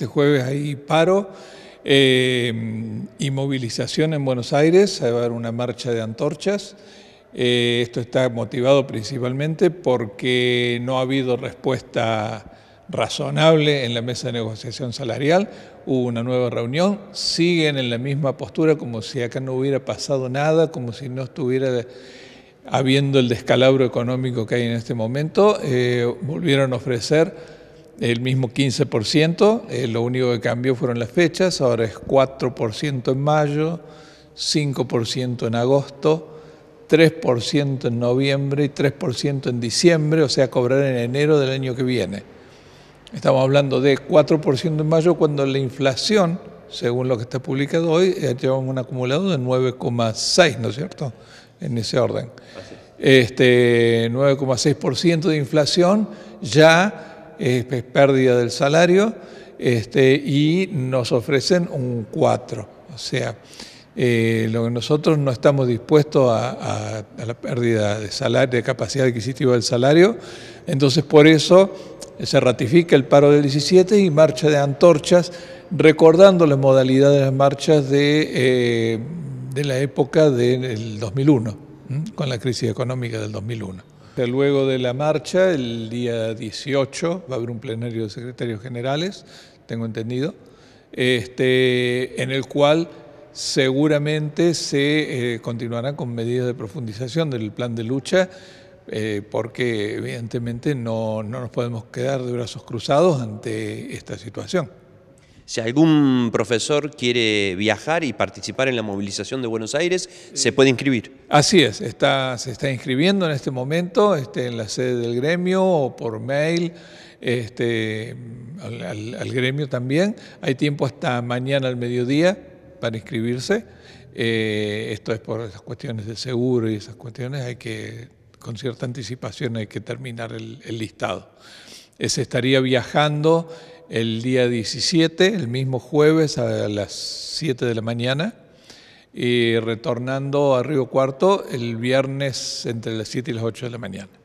Este jueves hay paro eh, y movilización en Buenos Aires, va a haber una marcha de antorchas. Eh, esto está motivado principalmente porque no ha habido respuesta razonable en la mesa de negociación salarial, hubo una nueva reunión, siguen en la misma postura como si acá no hubiera pasado nada, como si no estuviera habiendo el descalabro económico que hay en este momento, eh, volvieron a ofrecer el mismo 15%, eh, lo único que cambió fueron las fechas, ahora es 4% en mayo, 5% en agosto, 3% en noviembre y 3% en diciembre, o sea, cobrar en enero del año que viene. Estamos hablando de 4% en mayo cuando la inflación, según lo que está publicado hoy, ya eh, llevamos un acumulado de 9,6, ¿no es cierto? En ese orden. Este 9,6% de inflación ya este, pérdida del salario, este, y nos ofrecen un 4. O sea, eh, lo que nosotros no estamos dispuestos a, la pérdida de salario, de capacidad adquisitiva del salario, entonces por eso se ratifica el paro del 17 y marcha de antorchas, recordando las modalidades de las marchas de, eh, de la época del 2001, con la crisis económica del 2001 luego de la marcha, el día 18, va a haber un plenario de secretarios generales, tengo entendido, este, en el cual seguramente se eh, continuará continuarán con medidas de profundización del plan de lucha, eh, porque evidentemente no nos podemos quedar de brazos cruzados ante esta situación. Si algún profesor quiere viajar y participar en la movilización de Buenos Aires, se puede inscribir. Así es, se está inscribiendo en este momento este, en la sede del gremio o por mail este, al, gremio también. Hay tiempo hasta mañana al mediodía para inscribirse. Eh, esto es por esas cuestiones de seguro y esas cuestiones, hay que, con cierta anticipación hay que terminar el, listado. Eh, se estaría viajando el día 17, el mismo jueves a las 7 de la mañana, y retornando a Río Cuarto el viernes entre las 7 y las 8 de la mañana.